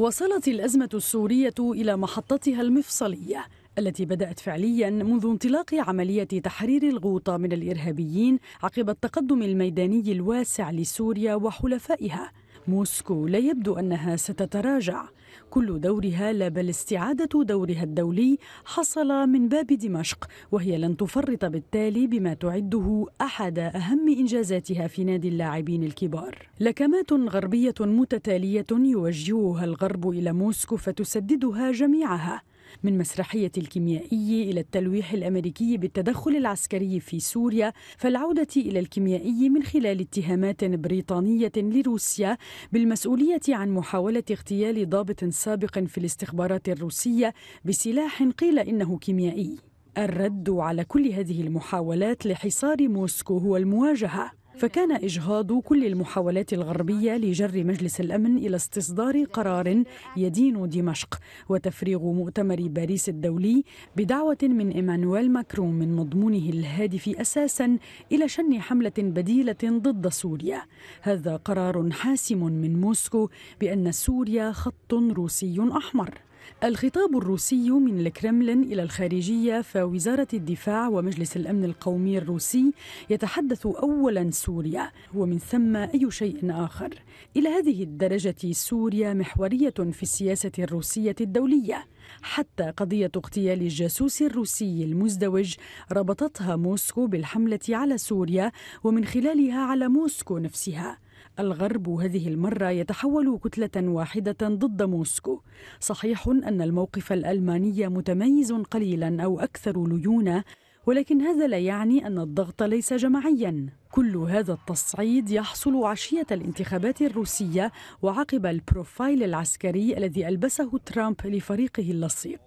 وصلت الأزمة السورية إلى محطتها المفصلية التي بدأت فعليا منذ انطلاق عملية تحرير الغوطة من الإرهابيين عقب التقدم الميداني الواسع لسوريا وحلفائها موسكو لا يبدو أنها ستتراجع كل دورها لا بل استعادة دورها الدولي حصل من باب دمشق وهي لن تفرط بالتالي بما تعده أحد أهم إنجازاتها في نادي اللاعبين الكبار لكمات غربية متتالية يوجهها الغرب إلى موسكو فتسددها جميعها من مسرحية الكيميائي إلى التلويح الأمريكي بالتدخل العسكري في سوريا فالعودة إلى الكيميائي من خلال اتهامات بريطانية لروسيا بالمسؤولية عن محاولة اغتيال ضابط سابق في الاستخبارات الروسية بسلاح قيل إنه كيميائي الرد على كل هذه المحاولات لحصار موسكو هو المواجهه فكان إجهاض كل المحاولات الغربية لجر مجلس الأمن إلى استصدار قرار يدين دمشق وتفريغ مؤتمر باريس الدولي بدعوة من إيمانويل ماكرون من مضمونه الهادف أساسا إلى شن حملة بديلة ضد سوريا هذا قرار حاسم من موسكو بأن سوريا خط روسي أحمر الخطاب الروسي من الكرملين إلى الخارجية فوزارة الدفاع ومجلس الأمن القومي الروسي يتحدث أولا سوريا ومن ثم أي شيء آخر إلى هذه الدرجة سوريا محورية في السياسة الروسية الدولية حتى قضية اغتيال الجاسوس الروسي المزدوج ربطتها موسكو بالحملة على سوريا ومن خلالها على موسكو نفسها الغرب هذه المرة يتحول كتلة واحدة ضد موسكو صحيح أن الموقف الألماني متميز قليلا أو أكثر ليونة ولكن هذا لا يعني أن الضغط ليس جماعيا كل هذا التصعيد يحصل عشية الانتخابات الروسية وعقب البروفايل العسكري الذي ألبسه ترامب لفريقه اللصيق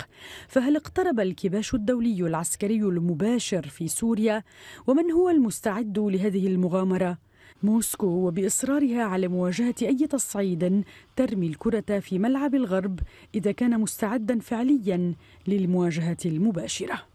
فهل اقترب الكباش الدولي العسكري المباشر في سوريا ومن هو المستعد لهذه المغامرة؟ موسكو وبإصرارها على مواجهة أي تصعيد ترمي الكرة في ملعب الغرب إذا كان مستعدا فعليا للمواجهة المباشرة